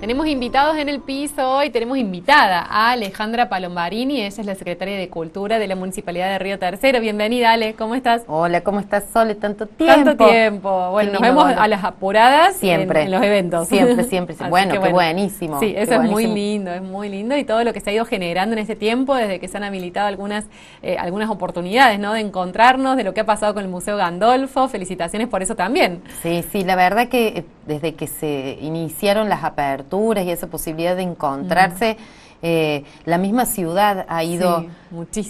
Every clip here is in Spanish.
Tenemos invitados en el piso hoy, tenemos invitada a Alejandra Palombarini, ella es la secretaria de Cultura de la Municipalidad de Río Tercero. Bienvenida, Ale, ¿cómo estás? Hola, ¿cómo estás, Sole? Tanto tiempo. Tanto tiempo. Bueno, nos vemos a las apuradas siempre. En, los eventos. Siempre, siempre. siempre. bueno, buenísimo. Sí, eso es muy lindo, es muy lindo y todo lo que se ha ido generando en este tiempo desde que se han habilitado algunas, eh, algunas oportunidades, ¿no? De encontrarnos, de lo que ha pasado con el Museo Gandolfo. Felicitaciones por eso también. Sí, sí, la verdad que eh, desde que se iniciaron las aperturas y esa posibilidad de encontrarse, eh, la misma ciudad ha ido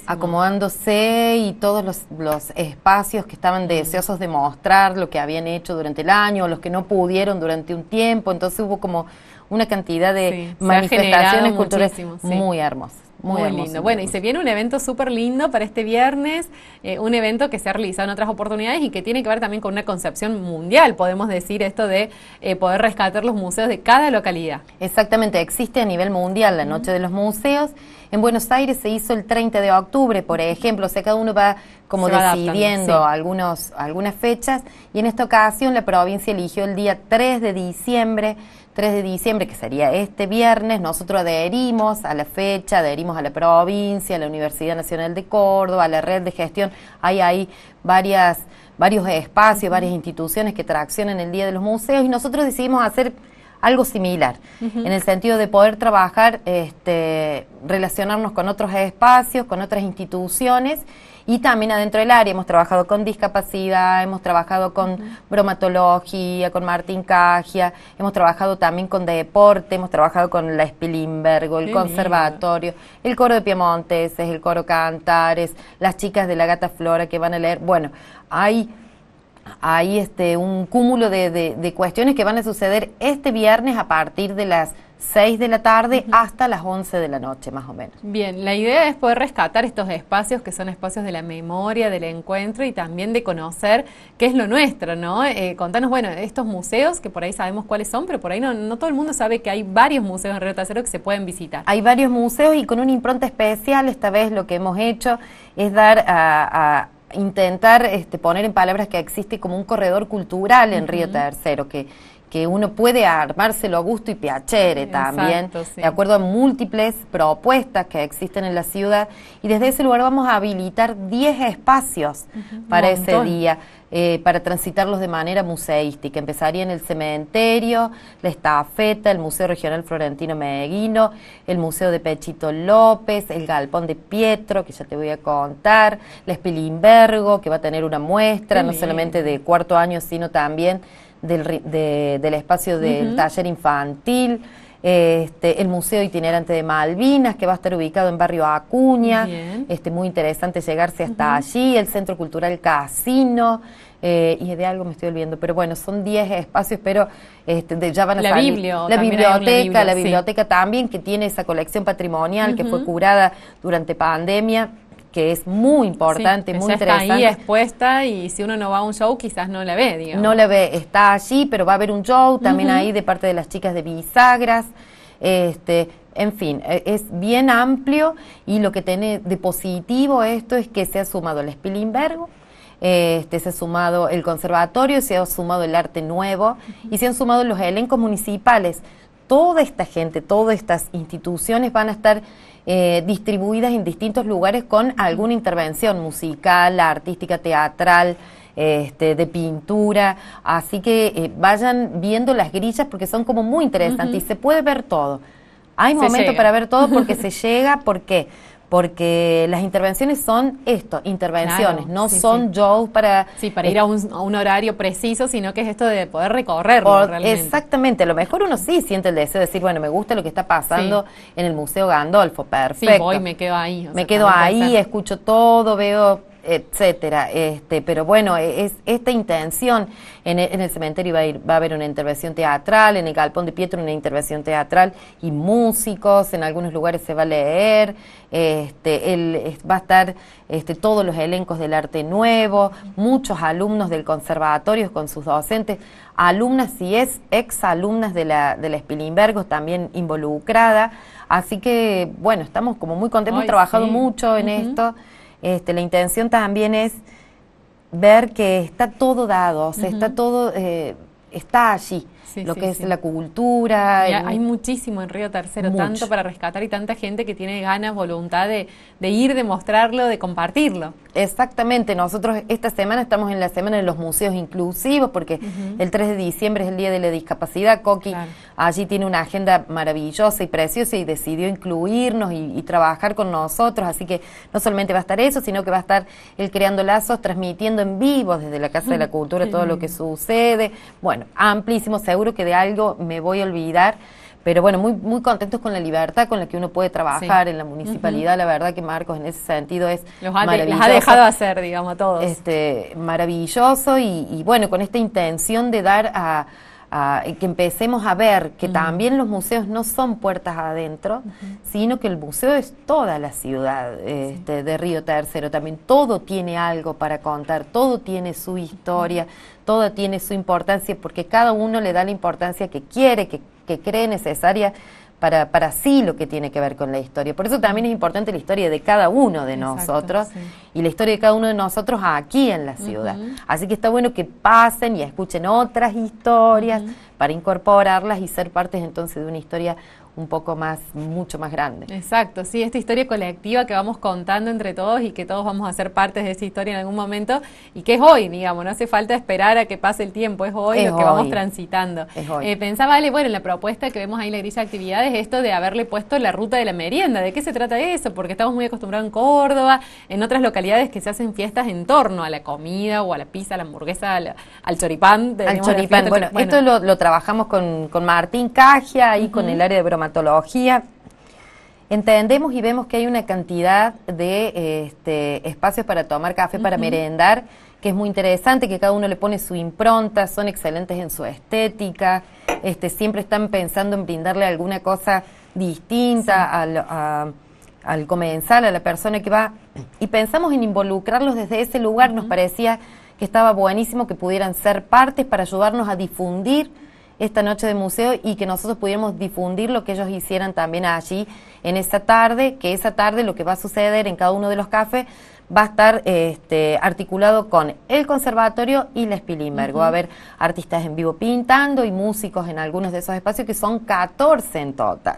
acomodándose y todos los, espacios que estaban deseosos de mostrar lo que habían hecho durante el año, los que no pudieron durante un tiempo, entonces hubo como una cantidad de manifestaciones culturales muy hermosas. Muy, lindo. Bueno, y se viene un evento súper lindo para este viernes, eh, un evento que se ha realizado en otras oportunidades y que tiene que ver también con una concepción mundial, podemos decir, esto de eh, poder rescatar los museos de cada localidad. Exactamente, existe a nivel mundial la Noche de los Museos. En Buenos Aires se hizo el 30 de octubre, por ejemplo, o sea, cada uno va como decidiendo algunos, algunas fechas y en esta ocasión la provincia eligió el día 3 de diciembre 3 de diciembre, que sería este viernes, nosotros adherimos a la fecha, adherimos a la provincia, a la Universidad Nacional de Córdoba, a la red de gestión. Hay ahí varias, varios espacios, varias instituciones que traccionan el Día de los Museos y nosotros decidimos hacer algo similar, en el sentido de poder trabajar, este, relacionarnos con otros espacios, con otras instituciones y también adentro del área hemos trabajado con discapacidad, hemos trabajado con bromatología, con Martín Cagia, hemos trabajado también con deporte, hemos trabajado con la Spilimbergo, el conservatorio, el coro de Piemonteses, el coro Cantares, las chicas de la Gata Flora que van a leer. Bueno, hay hay este, un cúmulo de, cuestiones que van a suceder este viernes a partir de las 6 de la tarde hasta las 11 de la noche, más o menos. Bien, la idea es poder rescatar estos espacios que son espacios de la memoria, del encuentro y también de conocer qué es lo nuestro, ¿no? Eh, contanos, bueno, estos museos que por ahí sabemos cuáles son, pero por ahí no, todo el mundo sabe que hay varios museos en Río Tercero que se pueden visitar. Hay varios museos y con una impronta especial, esta vez lo que hemos hecho es dar a, intentar este, poner en palabras que existe como un corredor cultural en Río Tercero, que que uno puede armárselo a gusto y piachere también, de acuerdo a múltiples propuestas que existen en la ciudad. Y desde ese lugar vamos a habilitar 10 espacios para ese día, eh, para transitarlos de manera museística. Empezaría en el cementerio, la estafeta, el Museo Regional Florentino Medeguino, el Museo de Pechito López, el Galpón de Pietro, que ya te voy a contar, la Espilimbergo, que va a tener una muestra, no solamente de cuarto año, sino también del, del espacio del taller infantil, este, el Museo Itinerante de Malvinas, que va a estar ubicado en Barrio Acuña, este, muy interesante llegarse hasta allí, el Centro Cultural Casino, eh, y de algo me estoy olvidando, pero bueno, son 10 espacios, pero este, ya van a la la biblioteca, la biblioteca también, que tiene esa colección patrimonial que fue curada durante pandemia que es muy importante, muy interesante. Está ahí expuesta y si uno no va a un show quizás no la ve, No la ve, está allí, pero va a haber un show también ahí de parte de las chicas de Bisagras. Este, en fin, e, es bien amplio y lo que tiene de positivo esto es que se ha sumado el Spilimbergo, este, se ha sumado el conservatorio, se ha sumado el arte nuevo y se han sumado los elencos municipales toda esta gente, todas estas instituciones van a estar eh, distribuidas en distintos lugares con alguna intervención musical, artística, teatral, este, de pintura. Así que eh, vayan viendo las grillas porque son como muy interesantes y se puede ver todo. Hay momento para ver todo porque se llega, ¿por qué? porque las intervenciones son esto, intervenciones, no son jobs para... Sí, para ir eh, a un, horario preciso, sino que es esto de poder recorrerlo Exactamente, a lo mejor uno sí siente el deseo de decir, bueno, me gusta lo que está pasando en el Museo Gandolfo, perfecto. Sí, voy, me quedo ahí. me quedo ahí, escucho todo, veo etcétera. Este, pero bueno, e, es esta intención e, en el, cementerio va a, ir, va a, haber una intervención teatral, en el galpón de Pietro una intervención teatral y músicos, en algunos lugares se va a leer, este, el, va a estar este, todos los elencos del arte nuevo, muchos alumnos del conservatorio con sus docentes, alumnas y es ex alumnas de la, de la también involucrada, así que bueno, estamos como muy contentos, hemos trabajado mucho en esto. Este, la intención también es ver que está todo dado, está todo, eh, está allí lo que es la cultura. Hay muchísimo en Río Tercero, tanto para rescatar y tanta gente que tiene ganas, voluntad de, ir, de mostrarlo, de compartirlo. Exactamente, nosotros esta semana estamos en la semana de los museos inclusivos porque el 3 de diciembre es el Día de la Discapacidad, Coqui allí tiene una agenda maravillosa y preciosa y decidió incluirnos y, trabajar con nosotros, así que no solamente va a estar eso, sino que va a estar el Creando Lazos transmitiendo en vivo desde la Casa de la Cultura todo lo que sucede, bueno, amplísimo, seguro seguro que de algo me voy a olvidar. Pero bueno, muy, muy contentos con la libertad con la que uno puede trabajar en la municipalidad. La verdad que Marcos en ese sentido es Los ha, maravilloso. ha dejado hacer, digamos, a todos. Este, maravilloso y, y bueno, con esta intención de dar a, eh, que empecemos a ver que también los museos no son puertas adentro, sino que el museo es toda la ciudad este, de Río Tercero, también todo tiene algo para contar, todo tiene su historia, todo tiene su importancia, porque cada uno le da la importancia que quiere, que cree necesaria para, para sí lo que tiene que ver con la historia. Por eso también es importante la historia de cada uno de nosotros y la historia de cada uno de nosotros aquí en la ciudad. Así que está bueno que pasen y escuchen otras historias para incorporarlas y ser partes entonces de una historia un poco más, mucho más grande. Exacto, sí, esta historia colectiva que vamos contando entre todos y que todos vamos a ser parte de esa historia en algún momento y que es hoy, digamos, no hace falta esperar a que pase el tiempo, es hoy lo que vamos transitando. Eh, pensaba, Ale, bueno, la propuesta que vemos ahí en la grilla de actividades, esto de haberle puesto la ruta de la merienda, ¿de qué se trata eso? Porque estamos muy acostumbrados en Córdoba, en otras localidades que se hacen fiestas en torno a la comida o a la pizza, a la hamburguesa, al, choripán. Al choripán, bueno, esto lo, trabajamos con, con Martín Cagia y con el área de broma entendemos y vemos que hay una cantidad de este, espacios para tomar café, para merendar, que es muy interesante, que cada uno le pone su impronta, son excelentes en su estética, este, siempre están pensando en brindarle alguna cosa distinta al, a, comensal, a la persona que va, y pensamos en involucrarlos desde ese lugar, nos parecía que estaba buenísimo que pudieran ser partes para ayudarnos a difundir esta noche de museo y que nosotros pudiéramos difundir lo que ellos hicieran también allí en esa tarde, que esa tarde lo que va a suceder en cada uno de los cafés va a estar este, articulado con el conservatorio y la Spilimberg. Va a haber artistas en vivo pintando y músicos en algunos de esos espacios, que son 14 en total.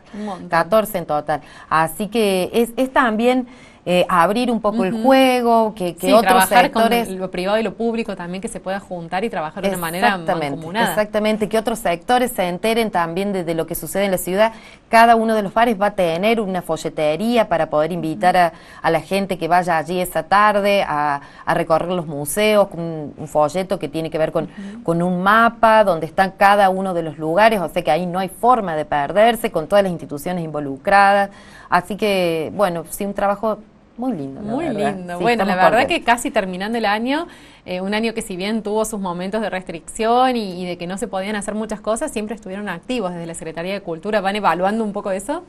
14 en total. Así que es, es también eh, abrir un poco el juego, que, que otros sectores... lo privado y lo público también que se pueda juntar y trabajar de una manera comunal. Exactamente, que otros sectores se enteren también de, lo que sucede en la ciudad. Cada uno de los bares va a tener una folletería para poder invitar a, la gente que vaya allí esa tarde a, recorrer los museos, un, un, folleto que tiene que ver con, con un mapa donde están cada uno de los lugares, o sea que ahí no hay forma de perderse con todas las instituciones involucradas. Así que, bueno, sí, un trabajo muy lindo. Muy lindo. bueno, la verdad que casi terminando el año, eh, un año que si bien tuvo sus momentos de restricción y, de que no se podían hacer muchas cosas, siempre estuvieron activos desde la Secretaría de Cultura. ¿Van evaluando un poco eso?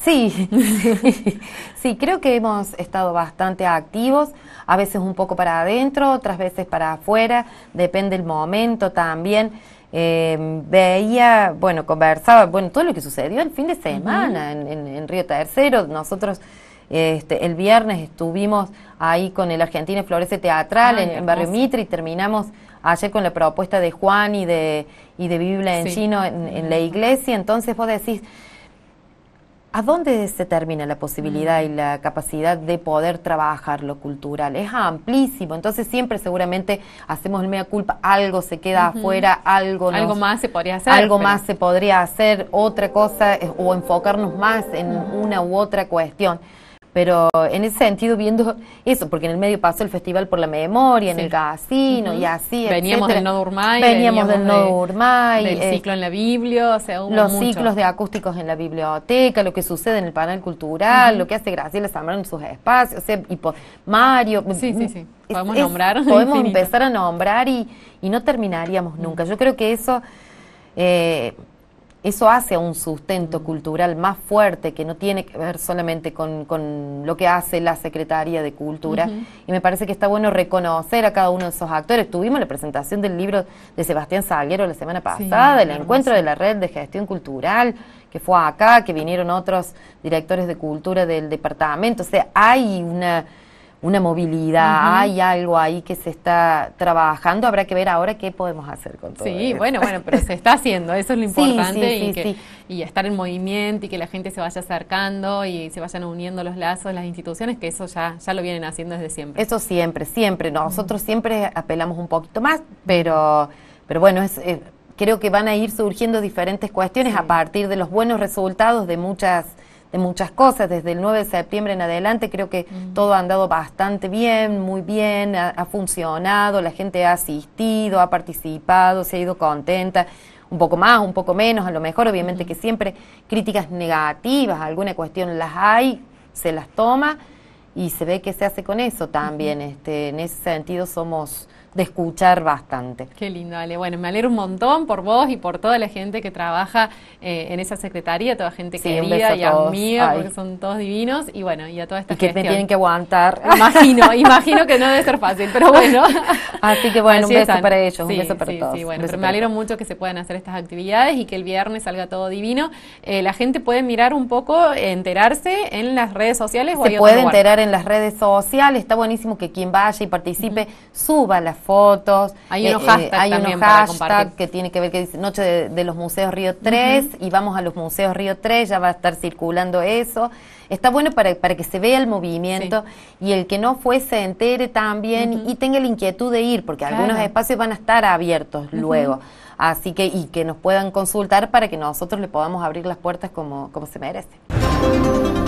Sí, sí, creo que hemos estado bastante activos, a veces un poco para adentro, otras veces para afuera, depende el momento también. Em, veía, bueno, conversaba, bueno, todo lo que sucedió el fin de semana en Río Tercero, nosotros este, el viernes estuvimos ahí con el Argentina Florece Teatral ah, en, Barrio Mitre y terminamos ayer con la propuesta de Juan y de, y de Biblia en chino en, la iglesia. Entonces vos decís, ¿a dónde se termina la posibilidad y mm. la capacidad de poder trabajar lo cultural? Es amplísimo, entonces siempre seguramente hacemos el mea culpa, algo se queda afuera, algo... no. algo más se podría hacer. Algo más se podría hacer, otra cosa, o enfocarnos más en una u otra cuestión. Pero en ese sentido, viendo eso, porque en el medio pasó el Festival por la Memoria, en el casino y así. Veníamos del No Durmay. Veníamos, del No eh, ciclo en la Biblia, Los ciclos de acústicos en la biblioteca, lo que sucede en el panel cultural, lo que hace Graciela Zambrano en sus espacios, y Mario. Sí, mm, Podemos nombrar. podemos empezar a nombrar y, no terminaríamos nunca. Yo creo que eso. Eh, eso hace a un sustento cultural más fuerte que no tiene que ver solamente con, lo que hace la Secretaría de Cultura. Y me parece que está bueno reconocer a cada uno de esos actores. Tuvimos la presentación del libro de Sebastián Salguero la semana pasada, el encuentro de la red de gestión cultural, que fue acá, que vinieron otros directores de cultura del departamento. O sea, hay una una movilidad, hay algo ahí que se está trabajando, habrá que ver ahora qué podemos hacer con todo Sí, bueno, bueno, pero se está haciendo, eso es lo importante y, estar en movimiento y que la gente se vaya acercando y se vayan uniendo los lazos, las instituciones, que eso ya, ya lo vienen haciendo desde siempre. Eso siempre, siempre, nosotros siempre apelamos un poquito más, pero, pero bueno, es... Eh, creo que van a ir surgiendo diferentes cuestiones a partir de los buenos resultados de muchas de muchas cosas. Desde el 9 de septiembre en adelante creo que mm. todo ha andado bastante bien, muy bien, ha, funcionado, la gente ha asistido, ha participado, se ha ido contenta un poco más, un poco menos, a lo mejor, obviamente mm. que siempre críticas negativas, alguna cuestión las hay, se las toma y se ve que se hace con eso también. este, en ese sentido somos de escuchar bastante. Qué lindo, Ale. Bueno, me alegro un montón por vos y por toda la gente que trabaja eh, en esa secretaría, toda gente querida y amiga, porque son todos divinos, y bueno, y a toda esta y que me tienen que aguantar. Imagino, imagino que no debe ser fácil, pero bueno. Así que bueno, un beso para ellos, un beso para todos. Sí, bueno, me alegro mucho que se puedan hacer estas actividades y que el viernes salga todo divino. Eh, la gente puede mirar un poco, enterarse en las redes sociales. Se puede enterar en las redes sociales, está buenísimo que quien vaya y participe suba las fotos. Hay eh, unos eh, hashtag, que tiene que ver que dice Noche de, los Museos Río 3 y vamos a los Museos Río 3, ya va a estar circulando eso. Está bueno para, que se vea el movimiento y el que no fue se entere también y tenga la inquietud de ir, porque algunos espacios van a estar abiertos luego. Así que, y que nos puedan consultar para que nosotros le podamos abrir las puertas como, como se merece.